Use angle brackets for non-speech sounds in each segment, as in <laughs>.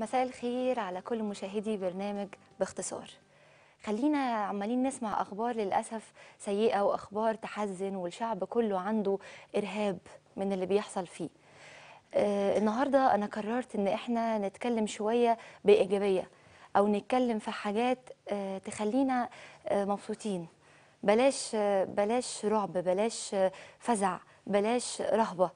مساء الخير على كل مشاهدي برنامج باختصار خلينا عمالين نسمع أخبار للأسف سيئة وأخبار تحزن والشعب كله عنده إرهاب من اللي بيحصل فيه آه النهاردة أنا قررت أن إحنا نتكلم شوية بإيجابية أو نتكلم في حاجات آه تخلينا آه مبسوطين بلاش آه، بلاش رعب بلاش آه، فزع بلاش رهبة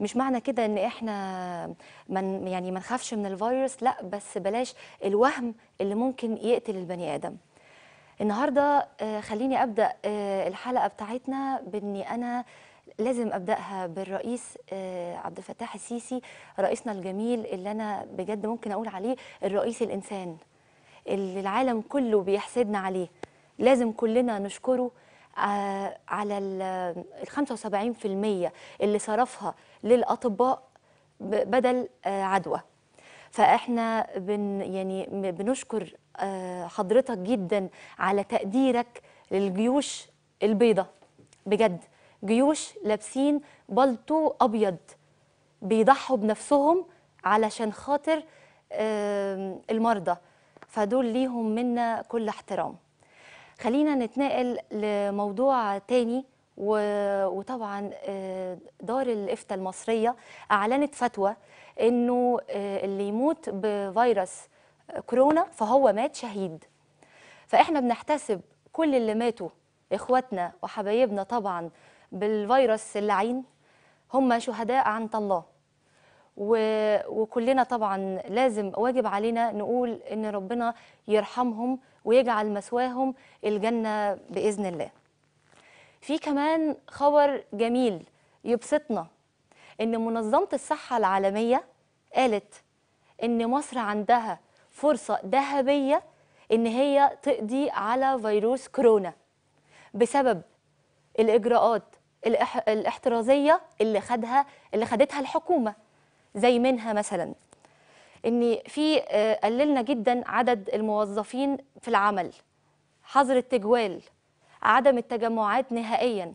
مش معنى كده ان احنا من يعني ما نخافش من الفيروس لا بس بلاش الوهم اللي ممكن يقتل البني ادم النهارده آه، خليني ابدا آه، الحلقه بتاعتنا باني انا لازم ابداها بالرئيس آه، عبد الفتاح السيسي رئيسنا الجميل اللي انا بجد ممكن اقول عليه الرئيس الانسان اللي العالم كله بيحسدنا عليه لازم كلنا نشكره على ال 75% اللي صرفها للاطباء بدل آه، عدوى فاحنا بن يعني بنشكر آه، حضرتك جدا على تقديرك للجيوش البيضاء بجد جيوش لابسين بلطو ابيض بيضحوا بنفسهم علشان خاطر المرضى فدول ليهم منا كل احترام خلينا نتنقل لموضوع تاني وطبعا آه، دار الافتاء المصريه اعلنت فتوى انه آه، اللي يموت بفيروس كورونا فهو مات شهيد فاحنا بنحتسب كل اللي ماتوا اخواتنا وحبايبنا طبعا بالفيروس اللعين هم شهداء عن الله وكلنا طبعا لازم واجب علينا نقول ان ربنا يرحمهم ويجعل مثواهم الجنه باذن الله في كمان خبر جميل يبسطنا ان منظمه الصحه العالميه قالت ان مصر عندها فرصه ذهبيه ان هي تقضي على فيروس كورونا بسبب الاجراءات الاح... الاحترازيه اللي خدها اللي خدتها الحكومه زي منها مثلا ان في آه، قللنا جدا عدد الموظفين في العمل حظر التجوال عدم التجمعات نهائيا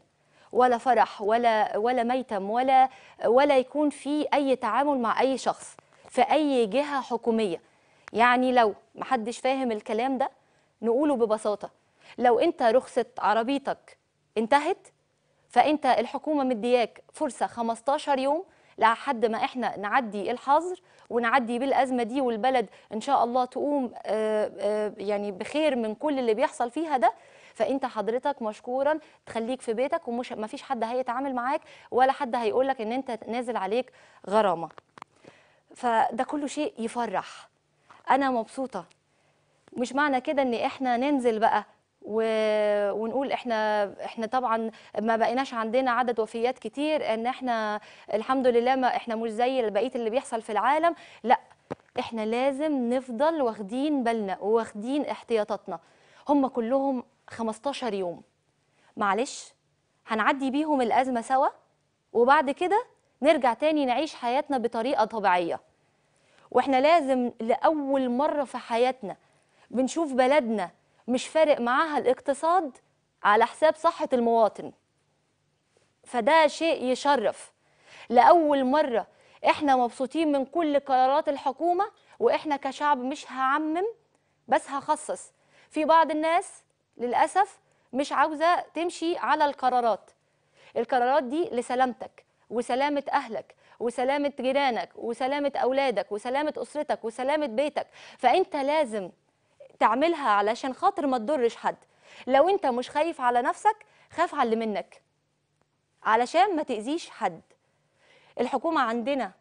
ولا فرح ولا ولا ميتم ولا ولا يكون في اي تعامل مع اي شخص في اي جهه حكوميه يعني لو محدش فاهم الكلام ده نقوله ببساطه لو انت رخصه عربيتك انتهت فانت الحكومه مدياك فرصه 15 يوم لحد ما احنا نعدي الحظر ونعدي بالازمه دي والبلد ان شاء الله تقوم آه، آه، يعني بخير من كل اللي بيحصل فيها ده فانت حضرتك مشكورا تخليك في بيتك ومش ما فيش حد هيتعامل معاك ولا حد هيقول لك ان انت نازل عليك غرامه فده كله شيء يفرح انا مبسوطه مش معنى كده ان احنا ننزل بقى و... ونقول احنا احنا طبعا ما بقيناش عندنا عدد وفيات كتير ان احنا الحمد لله ما احنا مش زي بقيه اللي بيحصل في العالم لا احنا لازم نفضل واخدين بالنا واخدين احتياطاتنا هم كلهم 15 يوم معلش هنعدي بيهم الأزمة سوا وبعد كده نرجع تاني نعيش حياتنا بطريقة طبيعية واحنا لازم لأول مرة في حياتنا بنشوف بلدنا مش فارق معاها الاقتصاد على حساب صحة المواطن فده شيء يشرف لأول مرة احنا مبسوطين من كل قرارات الحكومة واحنا كشعب مش هعمم بس هخصص في بعض الناس للأسف مش عاوزة تمشي على القرارات القرارات دي لسلامتك وسلامة أهلك وسلامة جيرانك وسلامة أولادك وسلامة أسرتك وسلامة بيتك فأنت لازم تعملها علشان خاطر ما تضرش حد لو أنت مش خايف على نفسك خاف على اللي منك علشان ما تأذيش حد الحكومة عندنا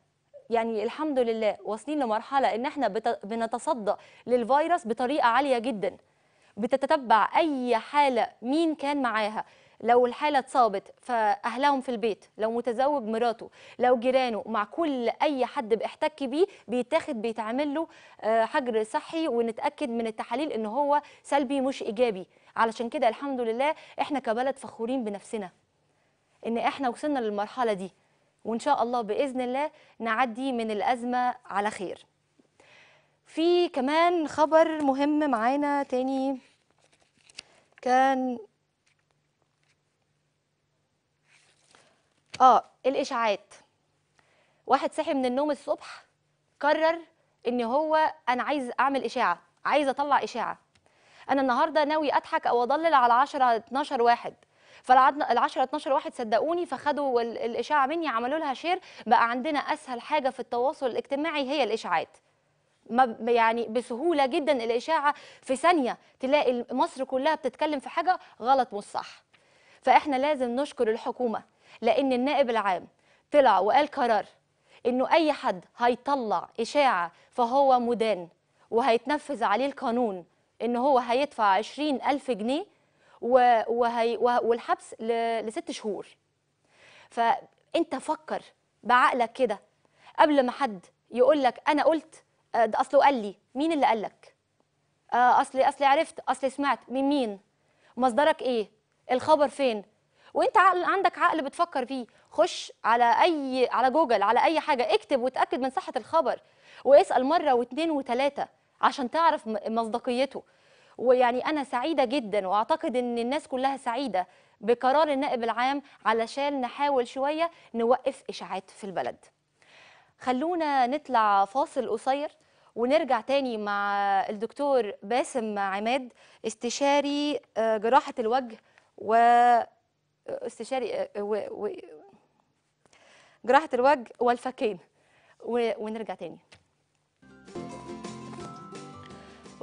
يعني الحمد لله واصلين لمرحلة إن احنا بنتصدى للفيروس بطريقة عالية جداً بتتتبع اي حاله مين كان معاها لو الحاله اتصابت فاهلهم في البيت لو متزوج مراته لو جيرانه مع كل اي حد بيحتك بيه بيتاخد بيتعمل له آه، حجر صحي ونتاكد من التحاليل ان هو سلبي مش ايجابي علشان كده الحمد لله احنا كبلد فخورين بنفسنا ان احنا وصلنا للمرحله دي وان شاء الله باذن الله نعدي من الازمه على خير في كمان خبر مهم معانا تاني كان اه الاشاعات واحد صحي من النوم الصبح قرر ان هو انا عايز اعمل اشاعه عايز اطلع اشاعه انا النهارده ناوي اضحك او اضلل على 10 12 واحد فال 10 12 واحد صدقوني فخدوا الاشاعه مني عملوا لها شير بقى عندنا اسهل حاجه في التواصل الاجتماعي هي الاشاعات يعني بسهوله جدا الاشاعه في ثانيه تلاقي مصر كلها بتتكلم في حاجه غلط مش صح فاحنا لازم نشكر الحكومه لان النائب العام طلع وقال قرار انه اي حد هيطلع اشاعه فهو مدان وهيتنفذ عليه القانون ان هو هيدفع 20000 جنيه وهي والحبس لست شهور فانت فكر بعقلك كده قبل ما حد يقول لك انا قلت ده آه، اصله قال لي مين اللي قال لك اصلي آه، اصلي عرفت اصلي سمعت من مين مصدرك ايه الخبر فين وانت عقل عندك عقل بتفكر فيه خش على اي على جوجل على اي حاجه اكتب وتاكد من صحه الخبر واسال مره واثنين وثلاثه عشان تعرف مصداقيته ويعني انا سعيده جدا واعتقد ان الناس كلها سعيده بقرار النائب العام علشان نحاول شويه نوقف اشاعات في البلد خلونا نطلع فاصل قصير ونرجع تاني مع الدكتور باسم عماد استشاري آه، جراحة الوجه و آه، استشاري آه، و... و... جراحة الوجه والفكين و... ونرجع تاني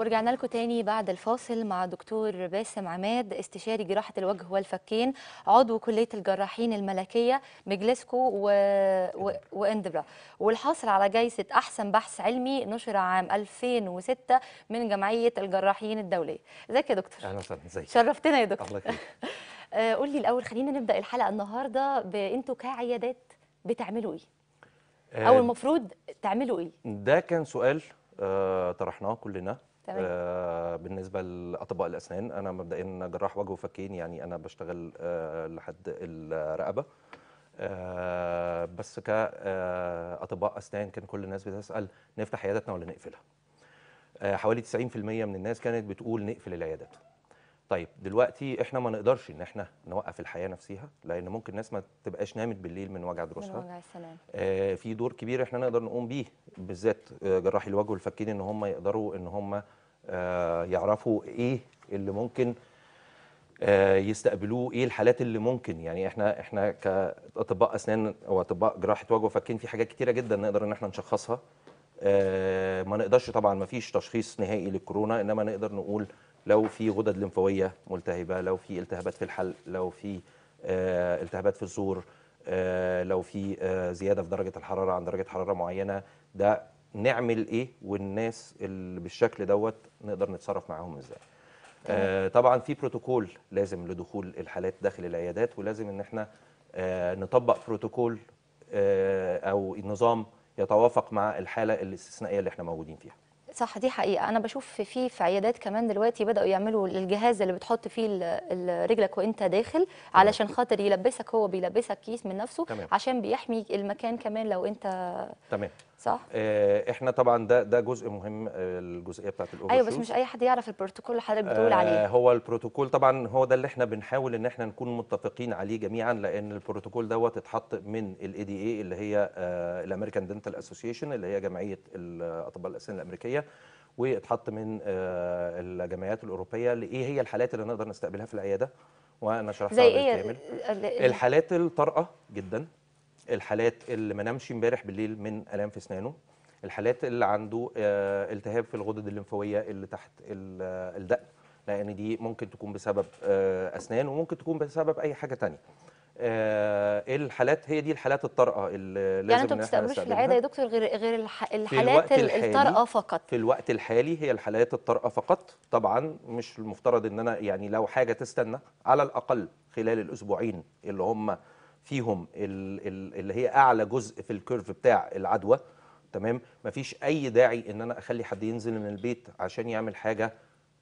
ورجعنا لكم تاني بعد الفاصل مع دكتور باسم عماد استشاري جراحة الوجه والفكين عضو كلية الجراحين الملكية مجلسكو و... و... واندبرا والحاصل على جائزة أحسن بحث علمي نشر عام 2006 من جمعية الجراحين الدولية ازيك يا دكتور أهلا وسهلا ازيك شرفتنا يا دكتور الله يخليك <laughs> آه، قول لي الأول خلينا نبدأ الحلقة النهاردة بأنتوا كعيادات بتعملوا إيه؟ أو آه، المفروض تعملوا إيه؟ ده كان سؤال آه، طرحناه كلنا تمام. آه بالنسبه لاطباء الاسنان انا مبدئيا جراح وجه وفكين يعني انا بشتغل آه لحد الرقبه آه بس كاطباء آه، اسنان كان كل الناس بتسال نفتح عيادتنا ولا نقفلها آه حوالي 90% من الناس كانت بتقول نقفل العيادات طيب دلوقتي احنا ما نقدرش ان احنا نوقف الحياه نفسها لان ممكن ناس ما تبقاش نامت بالليل من وجع دروسها من وجع آه في دور كبير احنا نقدر نقوم بيه بالذات آه، جراحي الوجه والفكين ان هم يقدروا ان هم آه، يعرفوا ايه اللي ممكن آه، يستقبلوه ايه الحالات اللي ممكن يعني احنا احنا كاطباء اسنان او اطباء جراحه وجه وفكين في حاجات كتيره جدا نقدر ان احنا نشخصها آه، ما نقدرش طبعا ما فيش تشخيص نهائي للكورونا انما نقدر نقول لو في غدد لمفاويه ملتهبه لو في التهابات في الحلق لو في التهابات في الزور لو في زياده في درجه الحراره عن درجه حراره معينه ده نعمل ايه والناس اللي بالشكل دوت نقدر نتصرف معاهم ازاي آه طبعا في بروتوكول لازم لدخول الحالات داخل العيادات ولازم ان احنا آه نطبق بروتوكول آه او نظام يتوافق مع الحاله الاستثنائيه اللي احنا موجودين فيها صح دي حقيقه انا بشوف في في عيادات كمان دلوقتي بداوا يعملوا الجهاز اللي بتحط فيه رجلك وانت داخل علشان خاطر يلبسك هو بيلبسك كيس من نفسه تمام. عشان بيحمي المكان كمان لو انت تمام صح آه، احنا طبعا ده ده جزء مهم آه، الجزئيه بتاعه الاوفر ايوه بس مش اي حد يعرف البروتوكول اللي حضرتك بتقول آه، عليه هو البروتوكول طبعا هو ده اللي احنا بنحاول ان احنا نكون متفقين عليه جميعا لان البروتوكول دوت اتحط من الاي دي اي اللي هي الامريكان دنتال اسوسيشن اللي هي جمعيه الاطباء الاسنان الامريكيه واتحط من الجمعيات الاوروبيه لايه هي الحالات اللي نقدر نستقبلها في العياده وانا شرحتها إيه؟ بالكامل إيه؟ الحالات الطارئه جدا الحالات اللي ما نامش امبارح بالليل من الام في اسنانه الحالات اللي عنده آه، التهاب في الغدد الليمفاويه اللي تحت الدقن لان دي ممكن تكون بسبب آه، اسنان وممكن تكون بسبب اي حاجه تانية آه، الحالات هي دي الحالات الطارئه اللي يعني لازم يعني انتوا ما بتستقبلوش في العياده يا دكتور غير غير الحالات الطارئه فقط في الوقت الحالي هي الحالات الطارئه فقط طبعا مش المفترض ان انا يعني لو حاجه تستنى على الاقل خلال الاسبوعين اللي هم فيهم اللي هي اعلى جزء في الكيرف بتاع العدوى تمام مفيش اي داعي ان انا اخلي حد ينزل من البيت عشان يعمل حاجه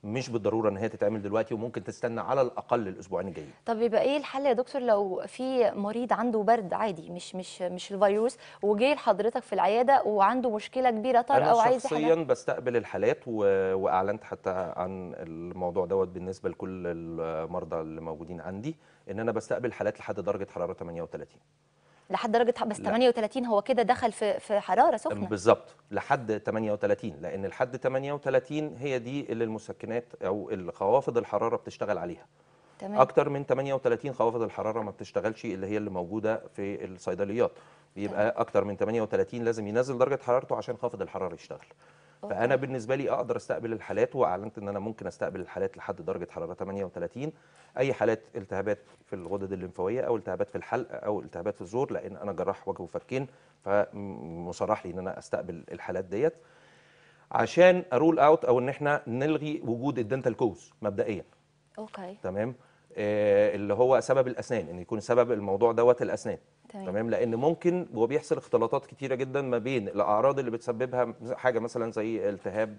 مش بالضروره ان هي تتعمل دلوقتي وممكن تستنى على الاقل الاسبوعين الجايين طب يبقى ايه الحل يا دكتور لو في مريض عنده برد عادي مش مش مش الفيروس وجاي لحضرتك في العياده وعنده مشكله كبيره طارئه او عايز شخصيا بستقبل الحالات و... واعلنت حتى عن الموضوع دوت بالنسبه لكل المرضى اللي موجودين عندي ان انا بستقبل حالات لحد درجه حراره 38 لحد درجه بس 38 هو كده دخل في في حراره سخنه بالظبط لحد 38 لان لحد 38 هي دي اللي المسكنات او الخوافض الحراره بتشتغل عليها تمام. اكتر من 38 خوافض الحراره ما بتشتغلش اللي هي اللي موجوده في الصيدليات بيبقى اكتر من 38 لازم ينزل درجه حرارته عشان خافض الحراره يشتغل فانا بالنسبه لي اقدر استقبل الحالات واعلنت ان انا ممكن استقبل الحالات لحد درجه حراره 38 اي حالات التهابات في الغدد الليمفاويه او التهابات في الحلق او التهابات في الزور لان انا جراح وجه وفكين فمصرح لي ان انا استقبل الحالات ديت عشان ارول اوت او ان احنا نلغي وجود الدنتال كوز مبدئيا اوكي تمام آه، اللي هو سبب الاسنان ان يكون سبب الموضوع دوت الاسنان تمام. تمام لان ممكن وبيحصل اختلاطات كتيره جدا ما بين الاعراض اللي بتسببها حاجه مثلا زي التهاب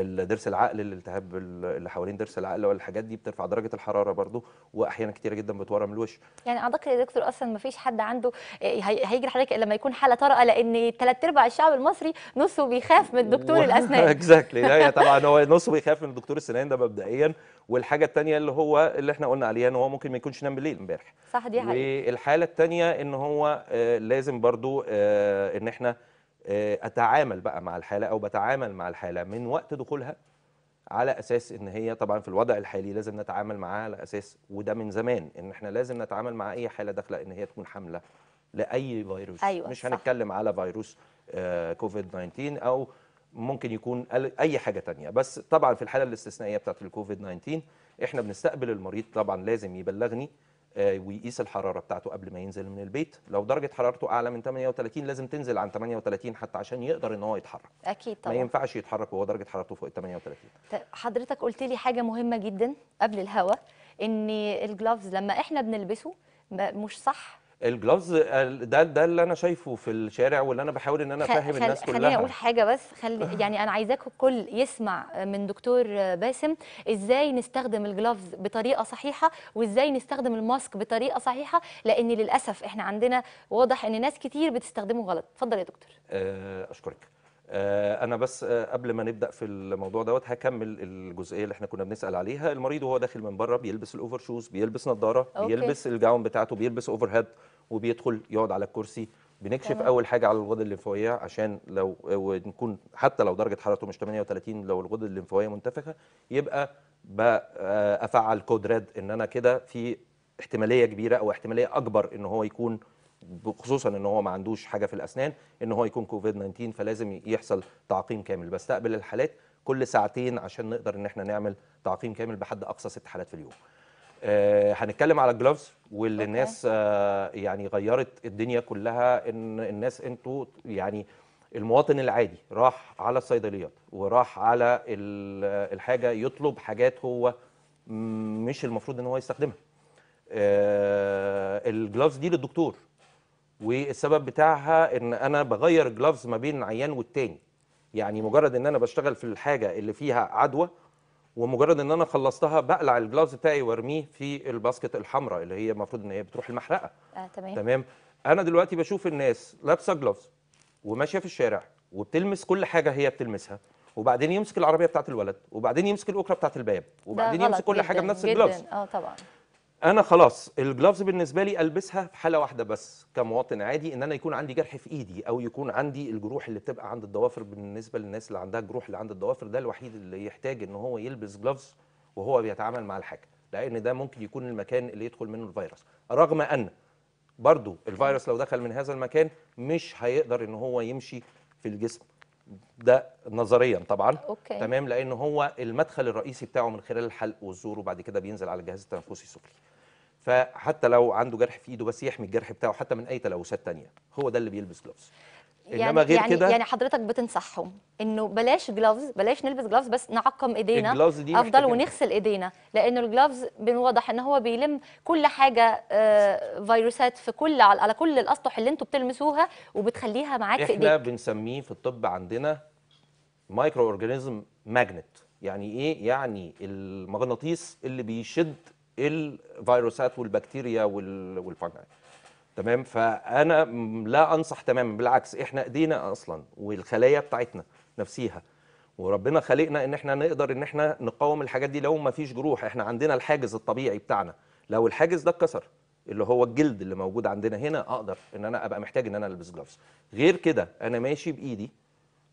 ضرس العقل الالتهاب اللي حوالين ضرس العقل والحاجات دي بترفع درجه الحراره برضو واحيانا كتيره جدا بتورم الوش يعني اعتقد يا دكتور اصلا ما فيش حد عنده آه، هيجي لحضرتك لما يكون حاله طارئه لان ثلاث ارباع الشعب المصري نصه بيخاف من دكتور <laughs> الاسنان اكزاكتلي <laughs> هي طبعا هو نصه بيخاف من دكتور السنان ده مبدئيا والحاجه الثانيه اللي هو اللي احنا قلنا عليها ان هو ممكن ما يكونش نام بالليل امبارح صح دي حقيقة والحاله الثانيه ان هو آه، لازم برضو آه، ان احنا آه، اتعامل بقى مع الحاله او بتعامل مع الحاله من وقت دخولها على اساس ان هي طبعا في الوضع الحالي لازم نتعامل معاها على اساس وده من زمان ان احنا لازم نتعامل مع اي حاله داخله ان هي تكون حامله لاي فيروس أيوة مش صح. هنتكلم على فيروس آه، كوفيد 19 او ممكن يكون اي حاجه تانية بس طبعا في الحاله الاستثنائيه بتاعت الكوفيد 19 احنا بنستقبل المريض طبعا لازم يبلغني آه، ويقيس الحراره بتاعته قبل ما ينزل من البيت لو درجه حرارته اعلى من 38 لازم تنزل عن 38 حتى عشان يقدر ان هو يتحرك اكيد طبعا ما ينفعش يتحرك وهو درجه حرارته فوق 38 حضرتك قلت لي حاجه مهمه جدا قبل الهوا ان الجلوفز لما احنا بنلبسه مش صح الجلوفز ده ده اللي انا شايفه في الشارع واللي انا بحاول ان انا افهم خل... الناس كلها خليني اقول حاجه بس خلي يعني انا عايزاكم الكل يسمع من دكتور باسم ازاي نستخدم الجلوفز بطريقه صحيحه وازاي نستخدم الماسك بطريقه صحيحه لان للاسف احنا عندنا واضح ان ناس كتير بتستخدمه غلط اتفضل يا دكتور آه، اشكرك آه، انا بس آه، قبل ما نبدا في الموضوع دوت هكمل الجزئيه اللي احنا كنا بنسال عليها المريض وهو داخل من بره بيلبس الاوفر شوز بيلبس نظاره بيلبس الجاون بتاعته بيلبس اوفر هيد وبيدخل يقعد على الكرسي بنكشف تمام. اول حاجه على الغدد الليمفاويه عشان لو نكون حتى لو درجه حرارته مش 38 لو الغدد الليمفاويه منتفخه يبقى بفعل كود ريد ان انا كده في احتماليه كبيره او احتماليه اكبر ان هو يكون خصوصا ان هو ما عندوش حاجه في الاسنان ان هو يكون كوفيد 19 فلازم يحصل تعقيم كامل بستقبل الحالات كل ساعتين عشان نقدر ان احنا نعمل تعقيم كامل بحد اقصى ست حالات في اليوم آه، هنتكلم على الجلوفز واللي الناس آه، يعني غيرت الدنيا كلها ان الناس انتوا يعني المواطن العادي راح على الصيدليات وراح على الحاجه يطلب حاجات هو مش المفروض ان هو يستخدمها آه، الجلوفز دي للدكتور والسبب بتاعها ان انا بغير الجلافز ما بين عيان والتاني يعني مجرد ان انا بشتغل في الحاجه اللي فيها عدوى ومجرد ان انا خلصتها بقلع الجلافز بتاعي وارميه في الباسكت الحمراء اللي هي المفروض ان هي بتروح المحرقه آه، تمام تمام انا دلوقتي بشوف الناس لابسه جلوفز وماشيه في الشارع وبتلمس كل حاجه هي بتلمسها وبعدين يمسك العربيه بتاعت الولد وبعدين يمسك الاكره بتاعت الباب وبعدين يمسك كل حاجه بنفس الجلوفز اه طبعا انا خلاص الجلافز بالنسبه لي البسها في حاله واحده بس كمواطن عادي ان انا يكون عندي جرح في ايدي او يكون عندي الجروح اللي بتبقى عند الضوافر بالنسبه للناس اللي عندها جروح اللي عند الضوافر ده الوحيد اللي يحتاج ان هو يلبس جلافز وهو بيتعامل مع الحاجه لان ده ممكن يكون المكان اللي يدخل منه الفيروس رغم ان برضو الفيروس لو دخل من هذا المكان مش هيقدر ان هو يمشي في الجسم ده نظريا طبعا أوكي. تمام لان هو المدخل الرئيسي بتاعه من خلال الحلق والزور وبعد كده بينزل على الجهاز التنفسي السفلي فحتى لو عنده جرح في ايده بس يحمي الجرح بتاعه حتى من اي تلوثات ثانيه هو ده اللي بيلبس جلوفز يعني انما غير يعني كده يعني حضرتك بتنصحهم انه بلاش جلوفز بلاش نلبس جلوفز بس نعقم ايدينا افضل ونغسل ايدينا لان الجلوفز بنوضح ان هو بيلم كل حاجه آه فيروسات في كل على كل الاسطح اللي انتوا بتلمسوها وبتخليها معاك في ايديك احنا بنسميه في الطب عندنا مايكرو اورجانيزم ماجنت يعني ايه يعني المغناطيس اللي بيشد الفيروسات والبكتيريا والفنجي تمام فانا لا انصح تماما بالعكس احنا ايدينا اصلا والخلايا بتاعتنا نفسيها وربنا خلقنا ان احنا نقدر ان احنا نقاوم الحاجات دي لو ما فيش جروح احنا عندنا الحاجز الطبيعي بتاعنا لو الحاجز ده اتكسر اللي هو الجلد اللي موجود عندنا هنا اقدر ان انا ابقى محتاج ان انا البس جلافز غير كده انا ماشي بايدي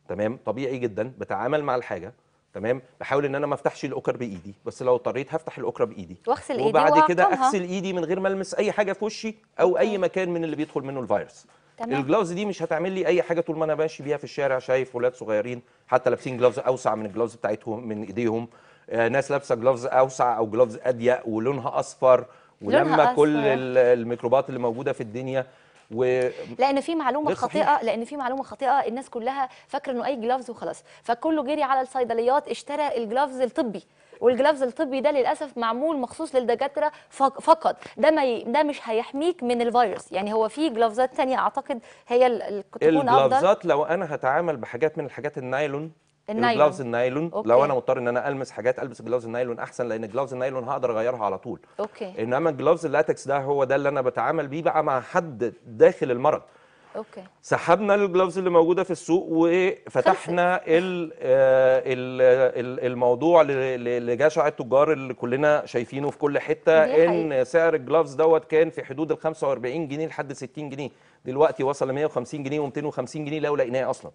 تمام طبيعي جدا بتعامل مع الحاجه تمام بحاول ان انا ما افتحش الاوكر بايدي بس لو اضطريت هفتح الاوكر بايدي واغسل ايدي وبعد كده اغسل ايدي من غير ما المس اي حاجه في وشي او اي مكان من اللي بيدخل منه الفيروس تمام. الجلوز دي مش هتعمل لي اي حاجه طول ما انا ماشي بيها في الشارع شايف ولاد صغيرين حتى لابسين جلوز اوسع من الجلوز بتاعتهم من ايديهم آه، ناس لابسه جلوز اوسع او جلوز اضيق ولونها اصفر ولما كل الميكروبات اللي موجوده في الدنيا و... لان في معلومه خاطئه لان في معلومه خاطئه الناس كلها فاكره انه اي جلافز وخلاص فكله جري على الصيدليات اشترى الجلافز الطبي والجلافز الطبي ده للاسف معمول مخصوص للدكاتره فقط ده ما ي... ده مش هيحميك من الفيروس يعني هو في جلافزات ثانيه اعتقد هي اللي تكون افضل الجلافزات لو انا هتعامل بحاجات من الحاجات النايلون النايلون الجلوفز النايلون أوكي. لو انا مضطر ان انا المس حاجات البس جلاوز النايلون احسن لان الجلوفز النايلون هقدر اغيرها على طول أوكي. انما الجلوفز اللاتكس ده هو ده اللي انا بتعامل بيه بقى مع حد داخل المرض اوكي سحبنا الجلوفز اللي موجوده في السوق وفتحنا الـ الـ آه، الموضوع لجشع التجار اللي كلنا شايفينه في كل حته ان سعر الجلوفز دوت كان في حدود ال 45 جنيه لحد 60 جنيه دلوقتي وصل ل 150 جنيه و250 جنيه لو لقيناه اصلا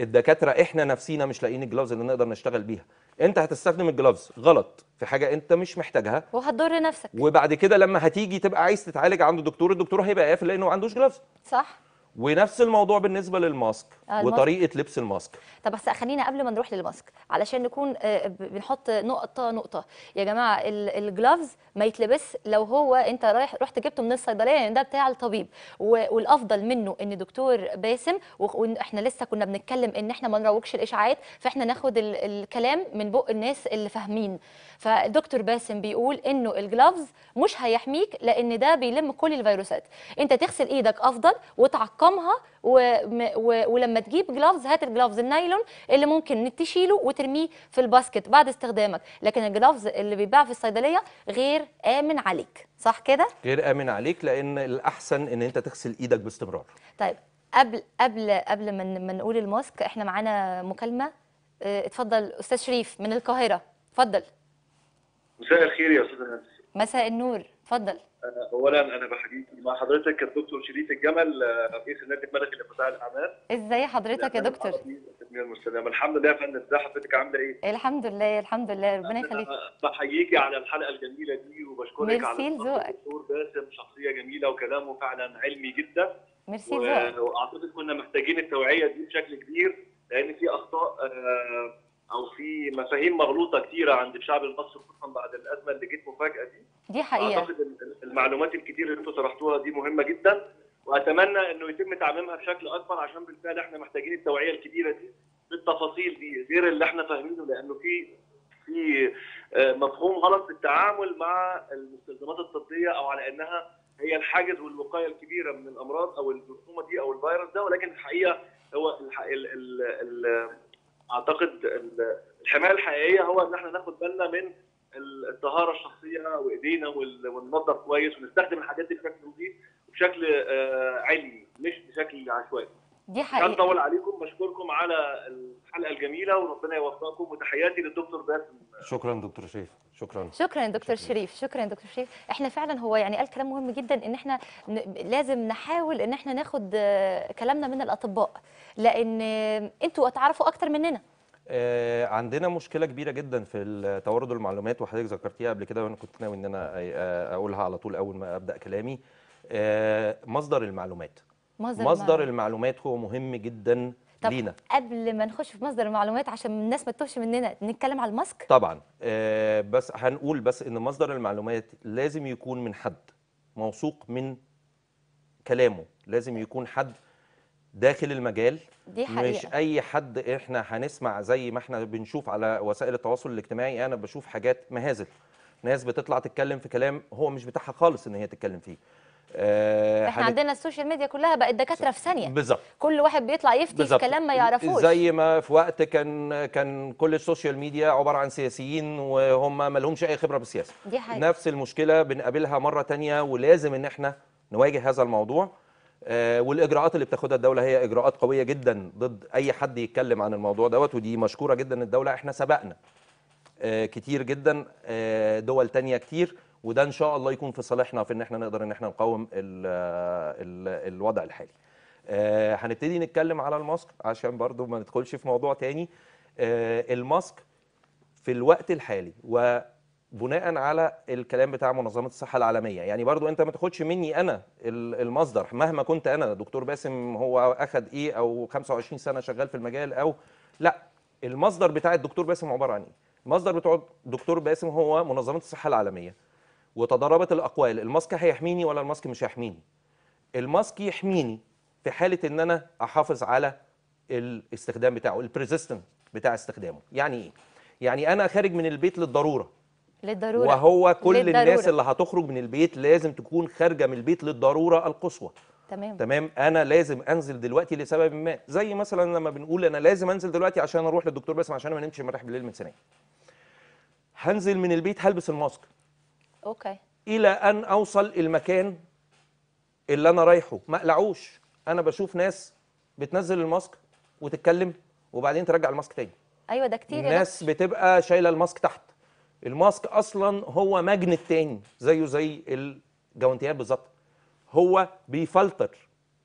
الدكاتره احنا نفسينا مش لاقيين الجلافز اللي نقدر نشتغل بيها انت هتستخدم الجلافز غلط في حاجه انت مش محتاجها وهتضر نفسك وبعد كده لما هتيجي تبقى عايز تتعالج عند دكتور الدكتور هيبقى قافل لانه ما عندوش جلافز صح ونفس الموضوع بالنسبه للماسك آه الماسك. وطريقه لبس الماسك طب بس خلينا قبل ما نروح للماسك علشان نكون آه، بنحط نقطه نقطه يا جماعه الجلافز ما يتلبس لو هو انت رايح رحت جبته من الصيدليه يعني ده بتاع الطبيب والافضل منه ان دكتور باسم واحنا لسه كنا بنتكلم ان احنا ما نروجش الاشاعات فاحنا ناخد الكلام من بق الناس اللي فاهمين فالدكتور باسم بيقول انه الجلافز مش هيحميك لان ده بيلم كل الفيروسات انت تغسل ايدك افضل وتعقمها و... و... ولما تجيب جلافز هات الجلافز النايلون اللي ممكن تشيله وترميه في الباسكت بعد استخدامك لكن الجلافز اللي بيتباع في الصيدليه غير امن عليك صح كده غير امن عليك لان الاحسن ان انت تغسل ايدك باستمرار طيب قبل قبل قبل ما من... نقول الماسك احنا معانا مكالمه آه، اتفضل استاذ شريف من القاهره اتفضل مساء الخير يا استاذ هندسه مساء النور اتفضل آه، اولا انا بحييكي مع حضرتك الدكتور شريف الجمل آه، رئيس النادي الملكي لقطاع الاعمال ازاي حضرتك يا دكتور المستدامه الحمد لله يا فندم ازي حضرتك عامله ايه الحمد لله الحمد لله ربنا يخليك بحييكي على الحلقه الجميله دي وبشكرك على الدكتور باسم شخصيه جميله وكلامه فعلا علمي جدا ميرسي و... واعتقد كنا محتاجين التوعيه دي بشكل كبير لان في اخطاء آه، او في مفاهيم مغلوطه كثيره عند الشعب المصري خصوصا بعد الازمه اللي جت مفاجاه دي دي حقيقه اعتقد المعلومات الكتير اللي انتم طرحتوها دي مهمه جدا واتمنى انه يتم تعميمها بشكل اكبر عشان بالفعل احنا محتاجين التوعيه الكبيره دي بالتفاصيل دي غير اللي احنا فاهمينه لانه في في آه، مفهوم غلط في التعامل مع المستلزمات الطبيه او على انها هي الحاجز والوقايه الكبيره من الامراض او الجرثومه دي او الفيروس ده ولكن الحقيقه هو ال... ال... ال... اعتقد الحمايه الحقيقيه هو ان احنا ناخد بالنا من الطهاره الشخصيه وايدينا وننظف كويس ونستخدم الحاجات دي بشكل نظيف وبشكل آه، علمي مش بشكل عشوائي. دي حقيقة مش عليكم بشكركم على الحلقه الجميله وربنا يوفقكم وتحياتي للدكتور باسم شكرا دكتور شريف شكرا شكرا دكتور شكرا. شريف شكرا دكتور شريف احنا فعلا هو يعني قال كلام مهم جدا ان احنا لازم نحاول ان احنا ناخد آه، كلامنا من الاطباء لان انتوا هتعرفوا اكتر مننا آه، عندنا مشكله كبيره جدا في توارد المعلومات وحضرتك ذكرتيها قبل كده وانا كنت ناوي ان انا آه، اقولها على طول اول ما ابدا كلامي مصدر المعلومات مصدر, مصدر المعلومات هو مهم جدا طب لينا قبل ما نخش في مصدر المعلومات عشان الناس ما تتوهش مننا نتكلم على الماسك طبعا آه بس هنقول بس ان مصدر المعلومات لازم يكون من حد موثوق من كلامه لازم يكون حد داخل المجال دي حقيقة. مش اي حد احنا هنسمع زي ما احنا بنشوف على وسائل التواصل الاجتماعي انا بشوف حاجات مهازل ناس بتطلع تتكلم في كلام هو مش بتاعها خالص ان هي تتكلم فيه آه، احنا عندنا السوشيال ميديا كلها بقت دكاتره في ثانيه بالظبط كل واحد بيطلع يفتي بالزبط. في كلام ما يعرفوش زي ما في وقت كان كان كل السوشيال ميديا عباره عن سياسيين وهم ما لهمش اي خبره بالسياسه دي حقيقة. نفس المشكله بنقابلها مره ثانيه ولازم ان احنا نواجه هذا الموضوع آه، والاجراءات اللي بتاخدها الدوله هي اجراءات قويه جدا ضد اي حد يتكلم عن الموضوع دوت ودي مشكوره جدا الدوله احنا سبقنا آه، كتير جدا دول تانية كتير وده ان شاء الله يكون في صالحنا في ان احنا نقدر ان احنا نقاوم الـ الـ الوضع الحالي آه، هنبتدي نتكلم على الماسك عشان برضو ما ندخلش في موضوع تاني آه، الماسك في الوقت الحالي وبناء على الكلام بتاع منظمه الصحه العالميه يعني برضو انت ما تاخدش مني انا المصدر مهما كنت انا دكتور باسم هو اخد ايه او 25 سنه شغال في المجال او لا المصدر بتاع الدكتور باسم عباره عن ايه المصدر بتاع الدكتور باسم هو منظمه الصحه العالميه وتضاربت الاقوال الماسك هيحميني ولا الماسك مش هيحميني الماسك يحميني في حاله ان انا احافظ على الاستخدام بتاعه البريزيستنت بتاع استخدامه يعني ايه يعني انا خارج من البيت للضروره للضروره وهو كل للضرورة. الناس اللي هتخرج من البيت لازم تكون خارجه من البيت للضروره القصوى تمام تمام انا لازم انزل دلوقتي لسبب ما زي مثلا لما بنقول انا لازم انزل دلوقتي عشان اروح للدكتور باسم عشان ما نمشي مرتاح بالليل من سنين هنزل من البيت هلبس الماسك أوكي. إلى أن أوصل المكان اللي أنا رايحه ما أقلعوش أنا بشوف ناس بتنزل الماسك وتتكلم وبعدين ترجع الماسك تاني أيوة ده كتير ناس بتبقى شايلة الماسك تحت الماسك أصلا هو ماجنت تاني زيه زي الجوانتيات بالظبط هو بيفلتر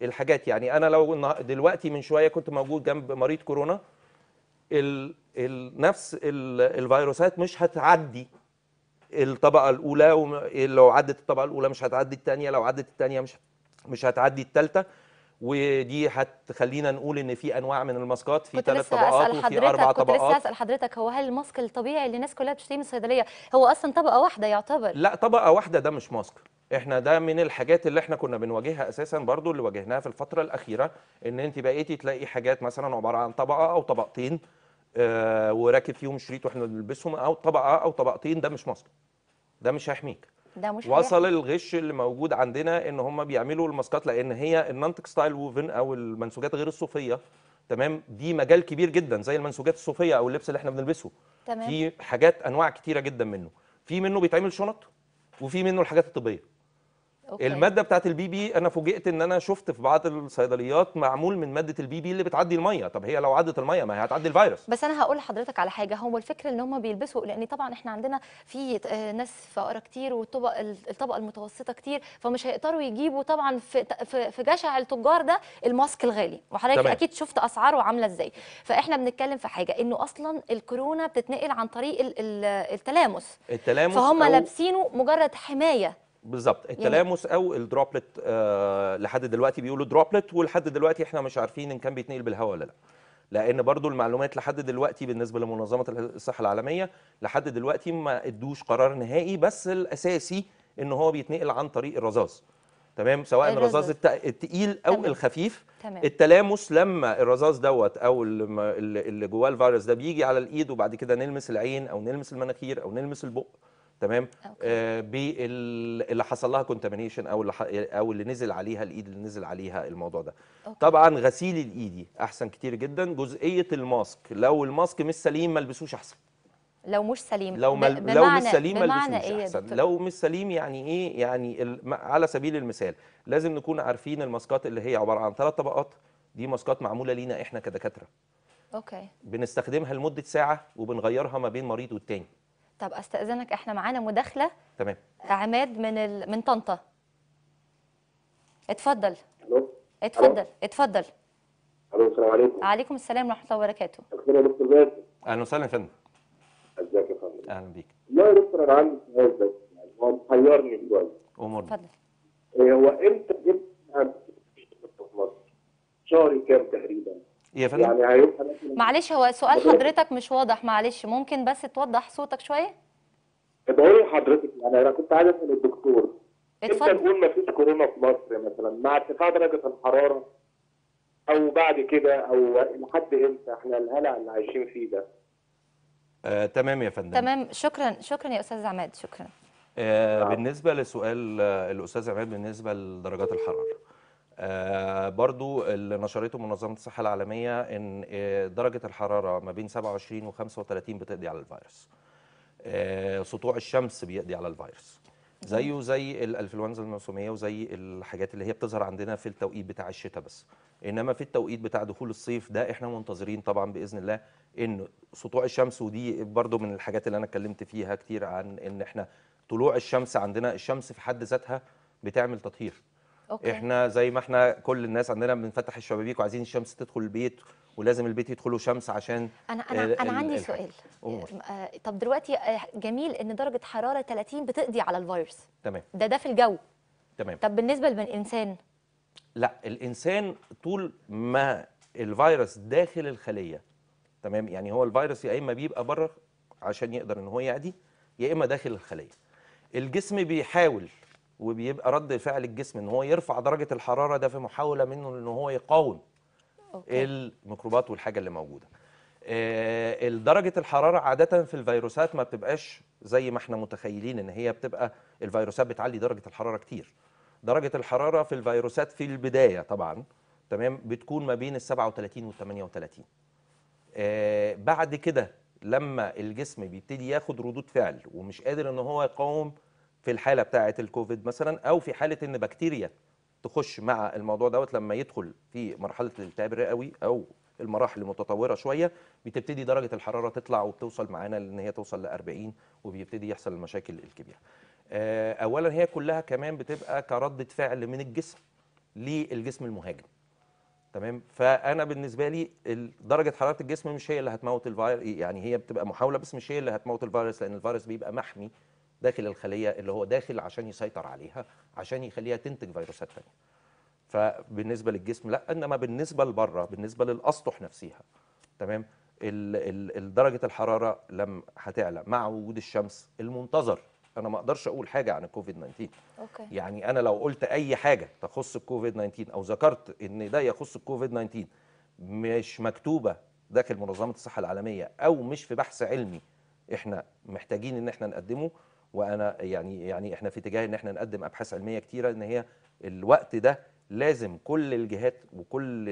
الحاجات يعني أنا لو دلوقتي من شوية كنت موجود جنب مريض كورونا ال ال نفس ال الفيروسات مش هتعدي الطبقه الاولى إيه، لو عدت الطبقه الاولى مش هتعدي الثانيه لو عدت الثانيه مش مش هتعدي الثالثه ودي هتخلينا نقول ان في انواع من الماسكات في ثلاث طبقات وفي اربع طبقات كنت لسه هسال حضرتك هو هل الماسك الطبيعي اللي الناس كلها بتشتريه من الصيدليه هو اصلا طبقه واحده يعتبر لا طبقه واحده ده مش ماسك احنا ده من الحاجات اللي احنا كنا بنواجهها اساسا برضو اللي واجهناها في الفتره الاخيره ان انت بقيتي تلاقي حاجات مثلا عباره عن طبقه او طبقتين آه، وراكب فيهم شريط واحنا بنلبسهم او طبقه او طبقتين ده مش ماسك ده مش هيحميك ده مش وصل حياتي. الغش اللي موجود عندنا ان هم بيعملوا الماسكات لان هي النانتك ستايل ووفن او المنسوجات غير الصوفيه تمام دي مجال كبير جدا زي المنسوجات الصوفيه او اللبس اللي احنا بنلبسه تمام. في حاجات انواع كتيره جدا منه في منه بيتعمل شنط وفي منه الحاجات الطبيه أوكي. الماده بتاعت البي بي انا فوجئت ان انا شفت في بعض الصيدليات معمول من ماده البي بي اللي بتعدي الميه طب هي لو عدت الميه ما هي هتعدي الفيروس بس انا هقول لحضرتك على حاجه هو الفكر ان هم بيلبسوا لان طبعا احنا عندنا في ناس فقراء كتير والطبقه الطبقه المتوسطه كتير فمش هيقدروا يجيبوا طبعا في في جشع التجار ده الماسك الغالي وحضرتك اكيد شفت اسعاره عامله ازاي فاحنا بنتكلم في حاجه انه اصلا الكورونا بتتنقل عن طريق التلامس التلامس فهم لابسينه مجرد حمايه بالظبط التلامس يعني... او الدروبلت آه لحد دلوقتي بيقولوا دروبلت ولحد دلوقتي احنا مش عارفين ان كان بيتنقل بالهواء ولا لا لان برضو المعلومات لحد دلوقتي بالنسبه لمنظمه الصحه العالميه لحد دلوقتي ما ادوش قرار نهائي بس الاساسي ان هو بيتنقل عن طريق الرذاذ تمام سواء الرذاذ التقيل او تمام. الخفيف تمام. التلامس لما الرذاذ دوت او اللي جواه الفيروس ده بيجي على الايد وبعد كده نلمس العين او نلمس المناخير او نلمس البق تمام آه باللي حصل لها كونتامينيشن او اللي او اللي نزل عليها الايد اللي نزل عليها الموضوع ده أوكي. طبعا غسيل الايدي احسن كتير جدا جزئيه الماسك لو الماسك مش سليم ما البسوش احسن لو مش سليم لو مل... لو مش سليم بمعنى ما إيه احسن لو مش سليم يعني ايه يعني ال... على سبيل المثال لازم نكون عارفين الماسكات اللي هي عباره عن ثلاث طبقات دي ماسكات معموله لينا احنا كدكاتره اوكي بنستخدمها لمده ساعه وبنغيرها ما بين مريض والتاني طب استاذنك احنا معانا مداخله تمام عماد من ال... من طنطا اتفضل الو اتفضل اتفضل الو السلام عليكم وعليكم السلام ورحمه الله وبركاته وسهلا يا دكتور اهلا وسهلا يا فندم ازيك يا فندم اهلا بيك لا يا دكتور انا عندي سؤال بس يعني هو محيرني شويه امور اتفضل إيه، هو امتى جبت في مصر؟ شهري كام تقريبا؟ يا فندم يعني هيبقى معلش هو سؤال حضرتك مش واضح معلش ممكن بس توضح صوتك شويه ادعي حضرتك يعني انا كنت عايز اسال الدكتور اتفضل امتى نقول ما فيش كورونا في مصر مثلا مع ارتفاع درجه الحراره او بعد كده او لحد امتى احنا الهلع اللي عايشين فيه ده آه، تمام يا فندم تمام شكرا شكرا يا استاذ عماد شكرا آه، بالنسبه لسؤال آه، الاستاذ عماد بالنسبه لدرجات الحراره آه، برضو اللي نشرته منظمة الصحة العالمية إن آه، درجة الحرارة ما بين 27 و 35 بتقضي على الفيروس آه، سطوع الشمس بيقضي على الفيروس زيه زي الانفلونزا الموسميه وزي الحاجات اللي هي بتظهر عندنا في التوقيت بتاع الشتاء بس انما في التوقيت بتاع دخول الصيف ده احنا منتظرين طبعا باذن الله ان سطوع الشمس ودي برضو من الحاجات اللي انا اتكلمت فيها كتير عن ان احنا طلوع الشمس عندنا الشمس في حد ذاتها بتعمل تطهير أوكي. احنا زي ما احنا كل الناس عندنا بنفتح الشبابيك وعايزين الشمس تدخل البيت ولازم البيت يدخله شمس عشان انا انا الـ انا عندي سؤال أمور. آه، طب دلوقتي آه، جميل ان درجه حراره 30 بتقضي على الفيروس تمام ده ده في الجو تمام طب بالنسبه للانسان لا الانسان طول ما الفيروس داخل الخليه تمام يعني هو الفيروس يا اما بيبقى بره عشان يقدر ان هو يعدي يا اما داخل الخليه الجسم بيحاول وبيبقى رد فعل الجسم ان هو يرفع درجه الحراره ده في محاوله منه ان هو يقاوم أوكي. الميكروبات والحاجه اللي موجوده آه درجه الحراره عاده في الفيروسات ما بتبقاش زي ما احنا متخيلين ان هي بتبقى الفيروسات بتعلي درجه الحراره كتير درجه الحراره في الفيروسات في البدايه طبعا تمام بتكون ما بين ال 37 وال 38 آه بعد كده لما الجسم بيبتدي ياخد ردود فعل ومش قادر ان هو يقاوم في الحاله بتاعه الكوفيد مثلا او في حاله ان بكتيريا تخش مع الموضوع دوت لما يدخل في مرحله الالتهاب الرئوي او المراحل المتطوره شويه بتبتدي درجه الحراره تطلع وبتوصل معانا لان هي توصل ل 40 وبيبتدي يحصل المشاكل الكبيره. آه، اولا هي كلها كمان بتبقى كرده فعل من الجسم للجسم المهاجم. تمام فانا بالنسبه لي درجه حراره الجسم مش هي اللي هتموت الفيروس يعني هي بتبقى محاوله بس مش هي اللي هتموت الفيروس لان الفيروس بيبقى محمي داخل الخليه اللي هو داخل عشان يسيطر عليها عشان يخليها تنتج فيروسات ثانيه فبالنسبه للجسم لا انما بالنسبه لبره بالنسبه للاسطح نفسها تمام درجه الحراره لم هتعلى مع وجود الشمس المنتظر انا ما اقدرش اقول حاجه عن الكوفيد 19 أوكي. يعني انا لو قلت اي حاجه تخص الكوفيد 19 او ذكرت ان ده يخص الكوفيد 19 مش مكتوبه داخل منظمه الصحه العالميه او مش في بحث علمي احنا محتاجين ان احنا نقدمه وانا يعني يعني احنا في اتجاه ان احنا نقدم ابحاث علميه كتيره ان هي الوقت ده لازم كل الجهات وكل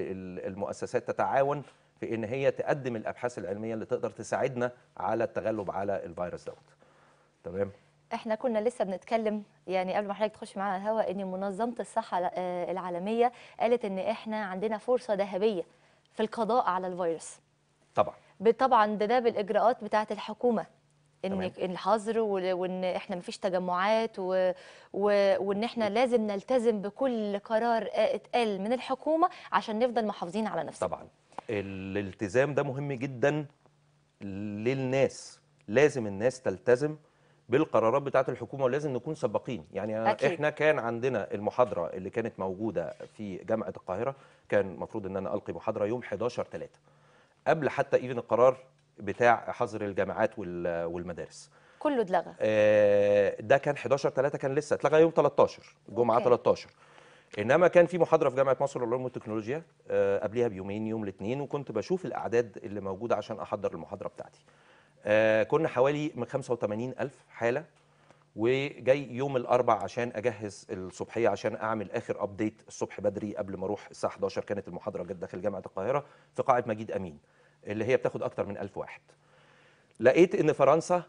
المؤسسات تتعاون في ان هي تقدم الابحاث العلميه اللي تقدر تساعدنا على التغلب على الفيروس دوت تمام احنا كنا لسه بنتكلم يعني قبل ما حضرتك تخش معانا الهوا ان منظمه الصحه آه، العالميه قالت ان احنا عندنا فرصه ذهبيه في القضاء على الفيروس طبعا طبعا ده, ده بالاجراءات بتاعه الحكومه ان تمام. الحظر وان احنا مفيش تجمعات و... و... وان احنا لازم نلتزم بكل قرار اتقال من الحكومه عشان نفضل محافظين على نفسنا طبعا الالتزام ده مهم جدا للناس لازم الناس تلتزم بالقرارات بتاعه الحكومه ولازم نكون سباقين يعني أكيد. احنا كان عندنا المحاضره اللي كانت موجوده في جامعه القاهره كان المفروض ان انا القي محاضره يوم 11 3 قبل حتى ايفن القرار بتاع حظر الجامعات والمدارس كله اتلغى آه، ده كان 11 3 كان لسه اتلغى يوم 13 جمعه 13 انما كان في محاضره في جامعه مصر للعلوم والتكنولوجيا آه، قبلها بيومين يوم الاثنين وكنت بشوف الاعداد اللي موجوده عشان احضر المحاضره بتاعتي آه، كنا حوالي من 85 ألف حاله وجاي يوم الاربع عشان اجهز الصبحيه عشان اعمل اخر ابديت الصبح بدري قبل ما اروح الساعه 11 كانت المحاضره جت داخل جامعه القاهره في قاعه مجيد امين اللي هي بتاخد اكتر من 1000 واحد لقيت ان فرنسا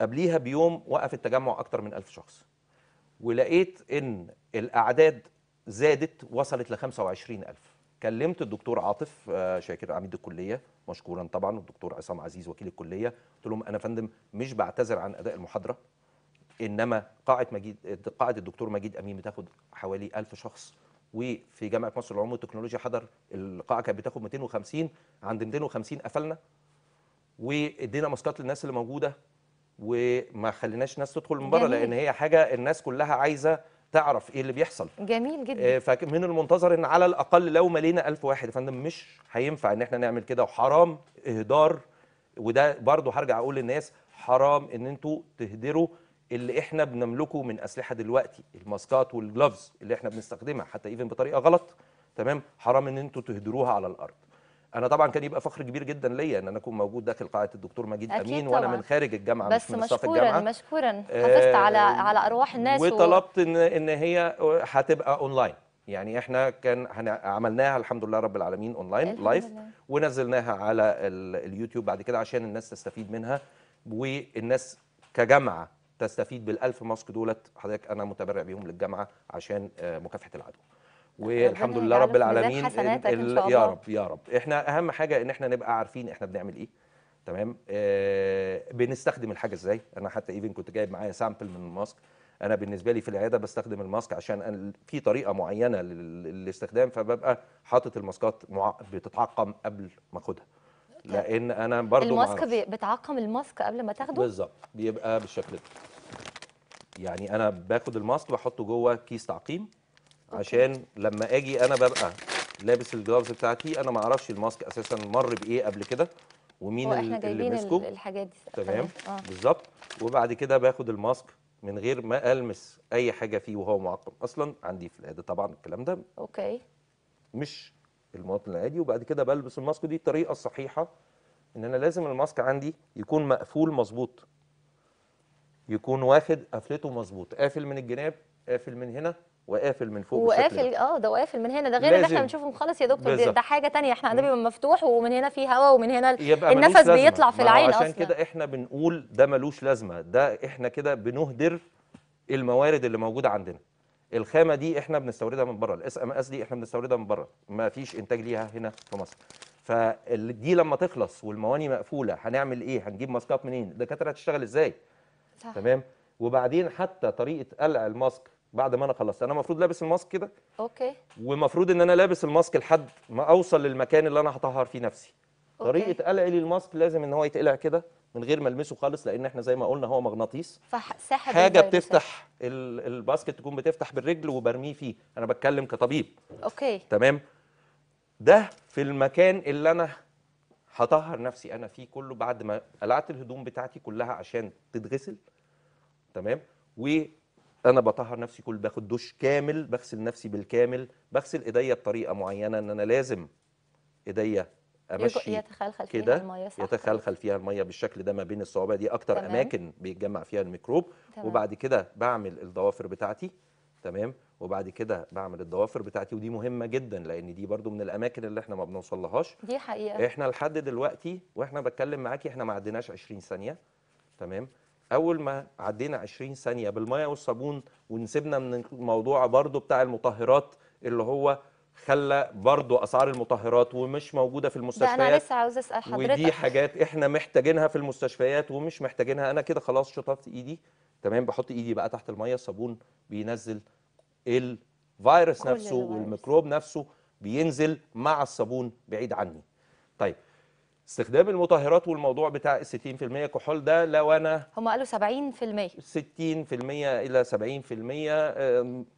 قبليها بيوم وقف التجمع اكتر من 1000 شخص ولقيت ان الاعداد زادت وصلت ل 25000 كلمت الدكتور عاطف آه، شاكر عميد الكليه مشكورا طبعا والدكتور عصام عزيز وكيل الكليه قلت لهم انا فندم مش بعتذر عن اداء المحاضره انما قاعه مجيد قاعه الدكتور مجيد امين بتاخد حوالي 1000 شخص وفي جامعه مصر للعلوم والتكنولوجيا حضر القاعه كانت بتاخد 250 عند 250 قفلنا وادينا ماسكات للناس اللي موجوده وما خليناش ناس تدخل من بره لان هي حاجه الناس كلها عايزه تعرف ايه اللي بيحصل جميل جدا آه، فمن المنتظر ان على الاقل لو ملينا 1000 واحد يا فندم مش هينفع ان احنا نعمل كده وحرام اهدار وده برضه هرجع اقول للناس حرام ان انتوا تهدروا اللي احنا بنملكه من اسلحه دلوقتي الماسكات والجلوفز اللي احنا بنستخدمها حتى ايفن بطريقه غلط تمام حرام ان انتوا تهدروها على الارض انا طبعا كان يبقى فخر كبير جدا ليا ان انا اكون موجود داخل قاعه الدكتور مجيد امين طبعا. وانا من خارج الجامعه بس مش من مشكورا الجامعه بس مشكورا مشكورا حافظت على آه، على ارواح الناس وطلبت ان ان هي هتبقى اونلاين يعني احنا كان عملناها الحمد لله رب العالمين اونلاين لايف ونزلناها على اليوتيوب بعد كده عشان الناس تستفيد منها والناس كجامعه تستفيد بال1000 ماسك دولت حضرتك انا متبرع بيهم للجامعه عشان آه، مكافحه العدوى والحمد لله رب العالمين إن شاء الله. يا رب يا رب احنا اهم حاجه ان احنا نبقى عارفين احنا بنعمل ايه تمام آه بنستخدم الحاجه ازاي انا حتى ايفن كنت جايب معايا سامبل من الماسك انا بالنسبه لي في العياده بستخدم الماسك عشان في طريقه معينه للاستخدام فببقى حاطط الماسكات مع... بتتعقم قبل ما اخدها لان انا برضو الماسك بتعقم الماسك قبل ما تاخده بالظبط بيبقى بالشكل ده يعني انا باخد الماسك بحطه جوه كيس تعقيم عشان لما اجي انا ببقى لابس الجلافز بتاعتي انا ما اعرفش الماسك اساسا مر بايه قبل كده ومين اللي مسكه الحاجات دي تمام آه. بالظبط وبعد كده باخد الماسك من غير ما المس اي حاجه فيه وهو معقم اصلا عندي في العياده طبعا الكلام ده اوكي مش المواطن العادي وبعد كده بلبس الماسك دي الطريقه الصحيحه ان انا لازم الماسك عندي يكون مقفول مظبوط يكون واخد قفلته مظبوط قافل من الجناب قافل من هنا وقافل من فوق وقافل اه ده وقافل من هنا ده غير اللي احنا بنشوفه خالص يا دكتور ده, حاجه تانية احنا ده بيبقى مفتوح ومن هنا في هواء ومن هنا يبقى النفس بيطلع في العين عشان اصلا عشان كده احنا بنقول ده ملوش لازمه ده احنا كده بنهدر الموارد اللي موجوده عندنا الخامه دي احنا بنستوردها من بره الاس ام اس دي احنا بنستوردها من بره ما فيش انتاج ليها هنا في مصر فدي لما تخلص والمواني مقفوله هنعمل ايه هنجيب ماسكات منين الدكاتره هتشتغل ازاي صح. تمام وبعدين حتى طريقه قلع الماسك بعد ما انا خلصت انا المفروض لابس الماسك كده اوكي ومفروض ان انا لابس الماسك لحد ما اوصل للمكان اللي انا هطهر فيه نفسي أوكي. طريقه قلعي للماسك لازم ان هو يتقلع كده من غير ما المسه خالص لان احنا زي ما قلنا هو مغناطيس فساحب حاجه بتفتح الباسكت تكون بتفتح بالرجل وبرميه فيه انا بتكلم كطبيب اوكي تمام ده في المكان اللي انا هطهر نفسي انا فيه كله بعد ما قلعت الهدوم بتاعتي كلها عشان تتغسل تمام وانا بطهر نفسي كل باخد دش كامل بغسل نفسي بالكامل بغسل ايديا بطريقه معينه ان انا لازم ايديا امشي يتخلخل كده فيها يتخلخل فيها الميه بالشكل ده ما بين الصوابع دي اكتر تمام. اماكن بيتجمع فيها الميكروب تمام. وبعد كده بعمل الضوافر بتاعتي تمام وبعد كده بعمل الضوافر بتاعتي ودي مهمه جدا لان دي برده من الاماكن اللي احنا ما بنوصلهاش دي حقيقه احنا لحد دلوقتي واحنا بتكلم معاكي احنا ما عديناش 20 ثانيه تمام اول ما عدينا 20 ثانيه بالميه والصابون ونسيبنا من الموضوع برده بتاع المطهرات اللي هو خلى برضه اسعار المطهرات ومش موجوده في المستشفيات ده انا لسه عاوز اسال حضرتك ودي حاجات احنا محتاجينها في المستشفيات ومش محتاجينها انا كده خلاص شطفت ايدي تمام بحط ايدي بقى تحت الميه الصابون بينزل الفيروس نفسه والميكروب نفسه بينزل مع الصابون بعيد عني طيب استخدام المطهرات والموضوع بتاع ال 60% كحول ده لو انا هم قالوا 70% 60% الى 70%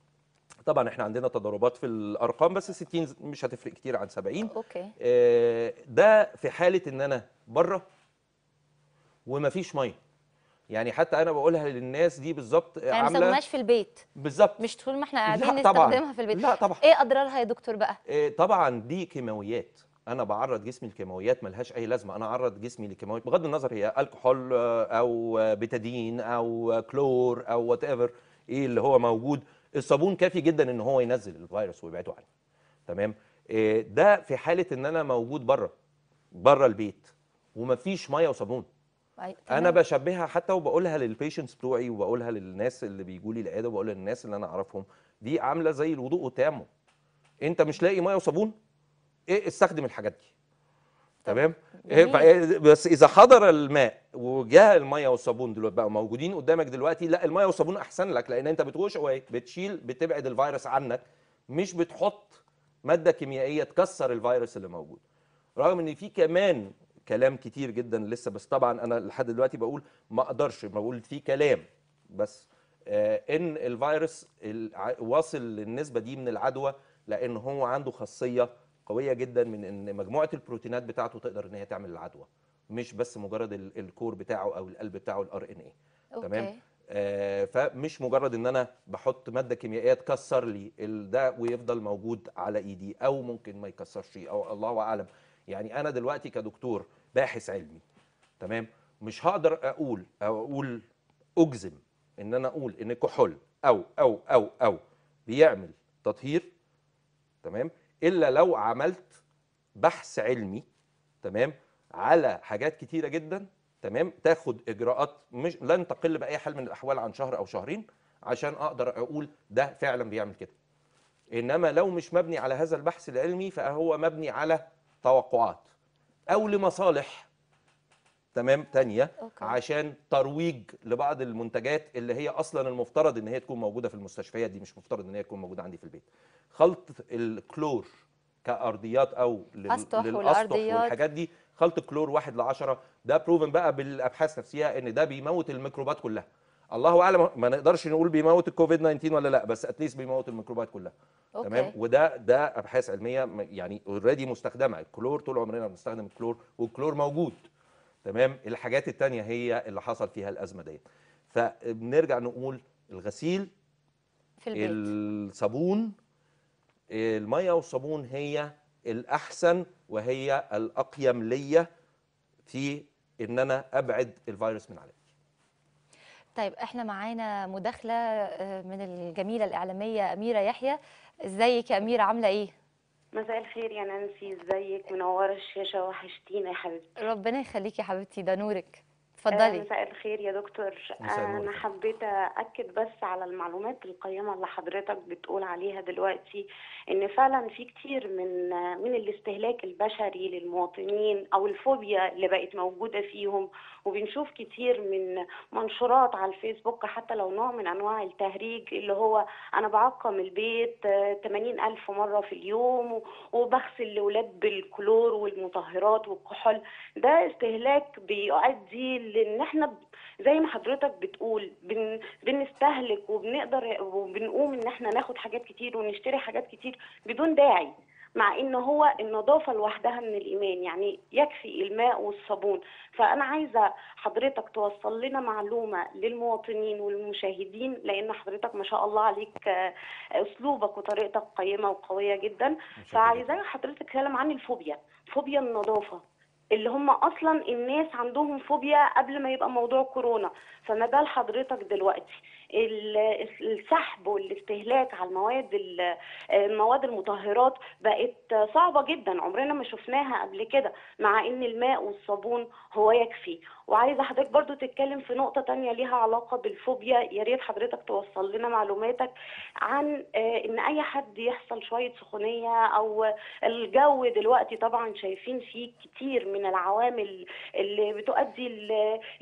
طبعا احنا عندنا تضاربات في الارقام بس 60 مش هتفرق كتير عن 70 اوكي آه، ده في حاله ان انا بره ومفيش ميه يعني حتى انا بقولها للناس دي بالظبط يعني عامله ما استخدمناش في البيت بالظبط مش طول ما احنا قاعدين نستخدمها في البيت لا طبعا ايه اضرارها يا دكتور بقى إيه طبعا دي كيماويات انا بعرض جسمي لكيماويات ملهاش اي لازمه انا اعرض جسمي لكيماويات بغض النظر هي الكحول آه، او بتادين او كلور او وات ايفر ايه اللي هو موجود الصابون كافي جدا ان هو ينزل الفيروس ويبعده عنه تمام آه، ده في حاله ان انا موجود بره بره البيت ومفيش ميه وصابون طيب، انا بشبهها حتى وبقولها للبيشنتس بتوعي وبقولها للناس اللي بيجوا لي العياده وبقولها للناس اللي انا اعرفهم دي عامله زي الوضوء وتيمم انت مش لاقي ميه وصابون ايه استخدم الحاجات دي تمام إيه، بس اذا حضر الماء وجاء الميه والصابون دلوقتي بقى موجودين قدامك دلوقتي لا الميه والصابون احسن لك لان انت بتروش بتشيل بتبعد الفيروس عنك مش بتحط ماده كيميائيه تكسر الفيروس اللي موجود رغم ان في كمان كلام كتير جدا لسه بس طبعا انا لحد دلوقتي بقول ما اقدرش بقول في كلام بس آه، ان الفيروس واصل للنسبه دي من العدوى لان هو عنده خاصيه قويه جدا من ان مجموعه البروتينات بتاعته تقدر ان هي تعمل العدوى مش بس مجرد الكور بتاعه او القلب بتاعه الار ان اي تمام آه فمش مجرد ان انا بحط ماده كيميائيه تكسر لي ده ويفضل موجود على ايدي او ممكن ما يكسرش او الله اعلم يعني انا دلوقتي كدكتور باحث علمي تمام مش هقدر اقول او اقول اجزم ان انا اقول ان الكحول او او او او بيعمل تطهير تمام الا لو عملت بحث علمي تمام على حاجات كتيره جدا تمام تاخد اجراءات مش لن تقل باي حال من الاحوال عن شهر او شهرين عشان اقدر اقول ده فعلا بيعمل كده انما لو مش مبني على هذا البحث العلمي فهو مبني على توقعات او لمصالح تمام تانية أوكي. عشان ترويج لبعض المنتجات اللي هي اصلا المفترض ان هي تكون موجوده في المستشفيات دي مش مفترض ان هي تكون موجوده عندي في البيت خلط الكلور كارضيات او للاسطح والحاجات دي خلط كلور 1 ل 10 ده بروفن بقى بالابحاث نفسها ان ده بيموت الميكروبات كلها الله اعلم ما نقدرش نقول بيموت الكوفيد 19 ولا لا بس اتليست بيموت الميكروبات كلها أوكي. تمام وده ده ابحاث علميه يعني اوريدي مستخدمه الكلور طول عمرنا بنستخدم الكلور والكلور موجود تمام الحاجات التانية هي اللي حصل فيها الأزمة دي فبنرجع نقول الغسيل في البيت. الصابون المية والصابون هي الأحسن وهي الأقيم ليا في إن أنا أبعد الفيروس من عليا طيب احنا معانا مداخله آه، من الجميله الاعلاميه اميره يحيى ازيك يا اميره عامله ايه مساء الخير يا نانسي ازيك منوره الشاشه وحشتينا يا حبيبتي ربنا يخليكي يا حبيبتي ده نورك آه، اتفضلي مساء الخير يا دكتور آه، انا حبيت اكد بس على المعلومات القيمه اللي حضرتك بتقول عليها دلوقتي ان فعلا في كتير من من الاستهلاك البشري للمواطنين او الفوبيا اللي بقت موجوده فيهم وبنشوف كتير من منشورات على الفيسبوك حتى لو نوع من انواع التهريج اللي هو انا بعقم البيت 80 آه، الف مره في اليوم وبغسل الاولاد بالكلور والمطهرات والكحول ده استهلاك بيؤدي لان احنا زي ما حضرتك بتقول بن بنستهلك وبنقدر وبنقوم ان احنا ناخد حاجات كتير ونشتري حاجات كتير بدون داعي مع ان هو النظافه لوحدها من الايمان يعني يكفي الماء والصابون فانا عايزه حضرتك توصل لنا معلومه للمواطنين والمشاهدين لان حضرتك ما شاء الله عليك آه، اسلوبك وطريقتك قيمه وقويه جدا فعايزه حضرتك تتكلم عن الفوبيا فوبيا النظافه اللي هم اصلا الناس عندهم فوبيا قبل ما يبقى موضوع كورونا فما بال حضرتك دلوقتي السحب والاستهلاك على المواد المواد المطهرات بقت صعبه جدا عمرنا ما شفناها قبل كده مع ان الماء والصابون هو يكفي وعايزه حضرتك برضو تتكلم في نقطه تانية ليها علاقه بالفوبيا يا ريت حضرتك توصل لنا معلوماتك عن آه، ان اي حد يحصل شويه سخونيه او الجو دلوقتي طبعا شايفين فيه كتير من العوامل اللي بتؤدي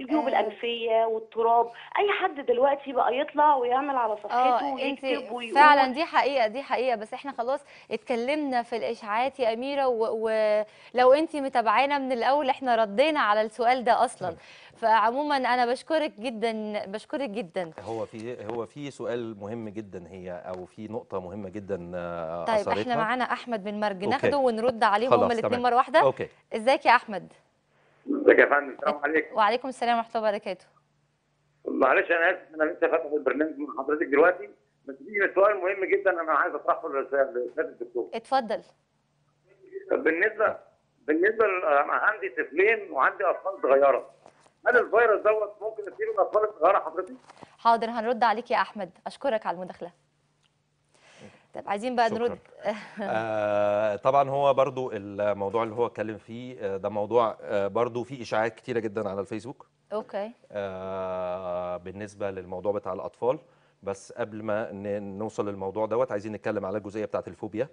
الجيوب آه. الانفيه والتراب اي حد دلوقتي بقى يطلع ويعمل على صفحته آه، ويكتب ويقول فعلا دي حقيقه دي حقيقه بس احنا خلاص اتكلمنا في الاشاعات يا اميره ولو انت متابعانا من الاول احنا ردينا على السؤال ده اصلا فعموما انا بشكرك جدا بشكرك جدا هو في هو في سؤال مهم جدا هي او في نقطه مهمه جدا آه، طيب احنا معانا احمد من مرج ناخده ونرد عليهم هما الاثنين مره واحده ازيك يا احمد ازيك يا فندم السلام عليكم وعليكم السلام ورحمه الله وبركاته معلش انا اسف انا لسه فاتح البرنامج مع حضرتك دلوقتي بس في سؤال مهم جدا انا عايز اطرحه للاستاذ الدكتور اتفضل بالنسبه بالنسبه انا عندي طفلين وعندي اطفال صغيره هل الفيروس دوت ممكن يصير الاطفال الصغيره حضرتك؟ حاضر هنرد عليك يا احمد اشكرك على المداخله طب عايزين بقى نرد آه طبعا هو برضو الموضوع اللي هو اتكلم فيه آه، ده موضوع آه، برضو فيه اشاعات كتيره جدا على الفيسبوك اوكي آه بالنسبه للموضوع بتاع الاطفال بس قبل ما نوصل للموضوع دوت عايزين نتكلم على الجزئيه بتاعت الفوبيا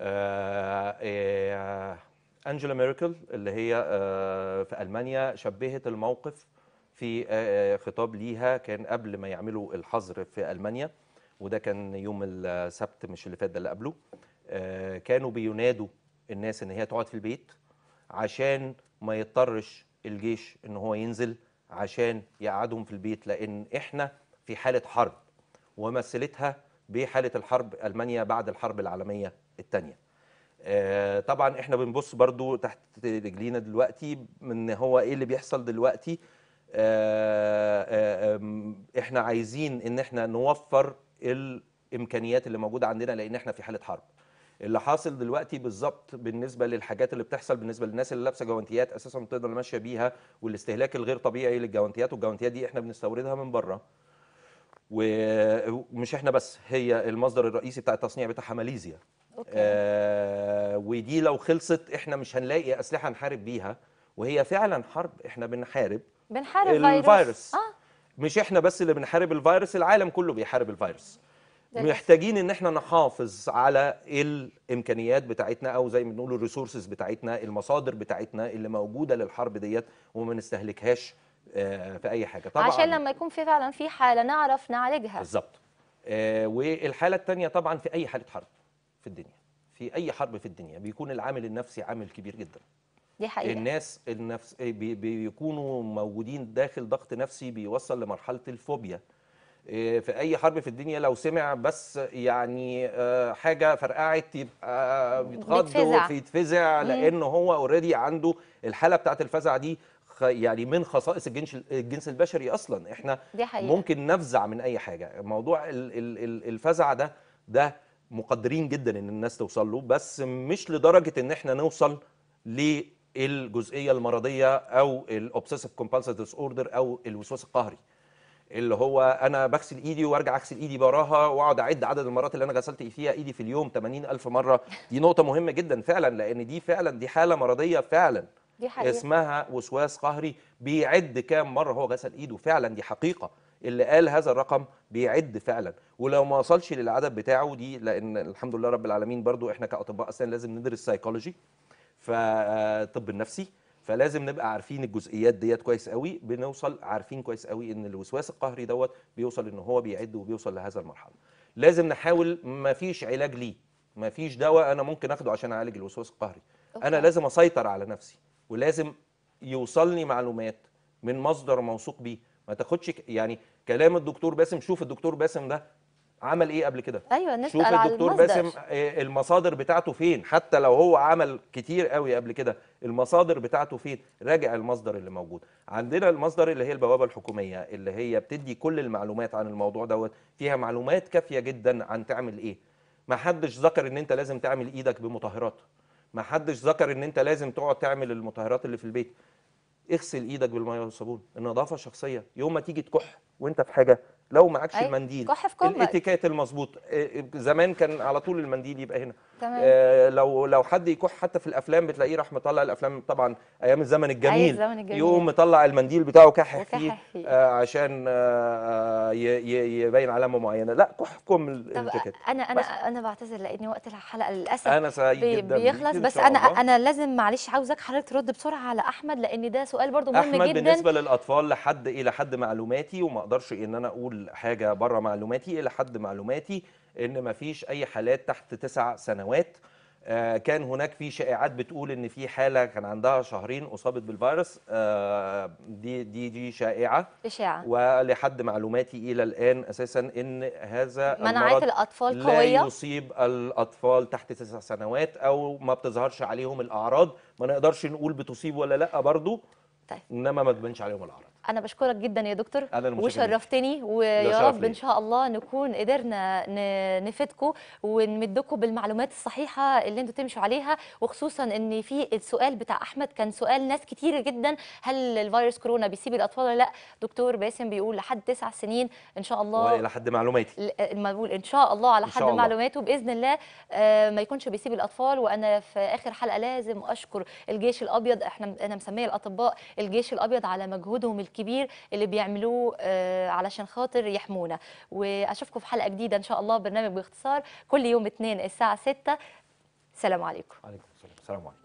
آه, آه، انجيلا ميركل اللي هي آه في المانيا شبهت الموقف في خطاب ليها كان قبل ما يعملوا الحظر في المانيا وده كان يوم السبت مش اللي فات ده اللي قبله آه، كانوا بينادوا الناس ان هي تقعد في البيت عشان ما يضطرش الجيش ان هو ينزل عشان يقعدهم في البيت لان احنا في حاله حرب ومثلتها بحاله الحرب المانيا بعد الحرب العالميه الثانيه آه، طبعا احنا بنبص برضو تحت رجلينا دلوقتي من هو ايه اللي بيحصل دلوقتي آه، احنا عايزين ان احنا نوفر الامكانيات اللي موجوده عندنا لان احنا في حاله حرب اللي حاصل دلوقتي بالظبط بالنسبه للحاجات اللي بتحصل بالنسبه للناس اللي لابسه جوانتيات اساسا بتقدر ماشيه بيها والاستهلاك الغير طبيعي للجوانتيات والجوانتيات دي احنا بنستوردها من بره ومش احنا بس هي المصدر الرئيسي بتاع التصنيع بتاعها ماليزيا أوكي. آه ودي لو خلصت احنا مش هنلاقي اسلحه نحارب بيها وهي فعلا حرب احنا بنحارب بنحارب الفيروس آه. مش احنا بس اللي بنحارب الفيروس العالم كله بيحارب الفيروس محتاجين ان احنا نحافظ على الامكانيات بتاعتنا او زي ما بنقول الريسورسز بتاعتنا المصادر بتاعتنا اللي موجوده للحرب ديت وما نستهلكهاش آه، في اي حاجه طبعا عشان لما يكون في فعلا في حاله نعرف نعالجها بالظبط آه، والحاله الثانيه طبعا في اي حاله حرب في الدنيا في اي حرب في الدنيا بيكون العامل النفسي عامل كبير جدا دي حقيقة. الناس النفس إيه، بيكونوا موجودين داخل ضغط نفسي بيوصل لمرحله الفوبيا إيه، في اي حرب في الدنيا لو سمع بس يعني آه، حاجه فرقعت يبقى بيتغض ويتفزع لان هو اوريدي عنده الحاله بتاعت الفزع دي يعني من خصائص الجنس الجنس البشري اصلا احنا دي حقيقة. ممكن نفزع من اي حاجه موضوع الفزع ده ده مقدرين جدا ان الناس توصل له بس مش لدرجه ان احنا نوصل الجزئيه المرضيه او الاوبسيسيف كومبالسيف ديس اوردر او الوسواس القهري اللي هو انا بغسل ايدي وارجع اغسل ايدي براها واقعد اعد عدد المرات اللي انا غسلت فيها ايدي في اليوم 80000 مره دي نقطه مهمه جدا فعلا لان دي فعلا دي حاله مرضيه فعلا دي حقيقة. اسمها وسواس قهري بيعد كام مره هو غسل ايده فعلا دي حقيقه اللي قال هذا الرقم بيعد فعلا ولو ما وصلش للعدد بتاعه دي لان الحمد لله رب العالمين برضو احنا كاطباء اسنان لازم ندرس سايكولوجي فالطب آه، النفسي فلازم نبقى عارفين الجزئيات ديت كويس قوي بنوصل عارفين كويس قوي ان الوسواس القهري دوت بيوصل ان هو بيعد وبيوصل لهذا المرحله لازم نحاول ما فيش علاج ليه ما فيش دواء انا ممكن اخده عشان اعالج الوسواس القهري أوكي. انا لازم اسيطر على نفسي ولازم يوصلني معلومات من مصدر موثوق بيه ما تاخدش يعني كلام الدكتور باسم شوف الدكتور باسم ده عمل ايه قبل كده ايوه الناس شوف الدكتور باسم آه، المصادر بتاعته فين حتى لو هو عمل كتير قوي قبل كده المصادر بتاعته فين راجع المصدر اللي موجود عندنا المصدر اللي هي البوابه الحكوميه اللي هي بتدي كل المعلومات عن الموضوع دوت فيها معلومات كافيه جدا عن تعمل ايه ما حدش ذكر ان انت لازم تعمل ايدك بمطهرات ما حدش ذكر ان انت لازم تقعد تعمل المطهرات اللي في البيت اغسل ايدك بالميه والصابون النظافه الشخصيه يوم ما تيجي تكح وانت في حاجه لو معكش أي. المنديل الاتيكيت المظبوط إيه، إيه، زمان كان على طول المنديل يبقى هنا تمام. آه لو لو حد يكح حتى في الافلام بتلاقيه راح مطلع الافلام طبعا ايام الزمن الجميل, الزمن الجميل. يقوم مطلع المنديل بتاعه كحح فيه آه عشان آه, آه، يبين علامه معينه لا كحكم الاتيكيت انا انا بس. انا بعتذر لاني وقت الحلقه للاسف انا سعيد بي جدا بيخلص بس انا انا لازم معلش عاوزك حضرتك ترد بسرعه على احمد لان ده سؤال برضو مهم أحمد جدا احمد بالنسبه للاطفال لحد الى حد معلوماتي وما اقدرش ان انا اقول حاجه بره معلوماتي الى حد معلوماتي ان ما فيش اي حالات تحت تسع سنوات آه، كان هناك في شائعات بتقول ان في حاله كان عندها شهرين اصابت بالفيروس آه، دي دي دي شائعه اشاعه ولحد معلوماتي الى الان اساسا ان هذا مناعات الاطفال لا قويه لا يصيب الاطفال تحت تسع سنوات او ما بتظهرش عليهم الاعراض ما نقدرش نقول بتصيب ولا لا برضو طيب. انما ما تبانش عليهم الاعراض انا بشكرك جدا يا دكتور وشرفتني ويا رب ان شاء الله نكون قدرنا نفيدكم ونمدكم بالمعلومات الصحيحه اللي انتم تمشوا عليها وخصوصا ان في السؤال بتاع احمد كان سؤال ناس كتير جدا هل الفيروس كورونا بيسيب الاطفال ولا لا دكتور باسم بيقول لحد تسع سنين ان شاء الله الى حد معلوماتي ما بقول ان شاء الله على حد الله. معلوماته باذن الله آه، ما يكونش بيسيب الاطفال وانا في اخر حلقه لازم اشكر الجيش الابيض احنا انا مسميه الاطباء الجيش الابيض على مجهودهم الكبير اللي بيعملوه آه، علشان خاطر يحمونا واشوفكم في حلقه جديده ان شاء الله برنامج باختصار كل يوم اثنين الساعه 6 سلام عليكم عليكم السلام سلام عليكم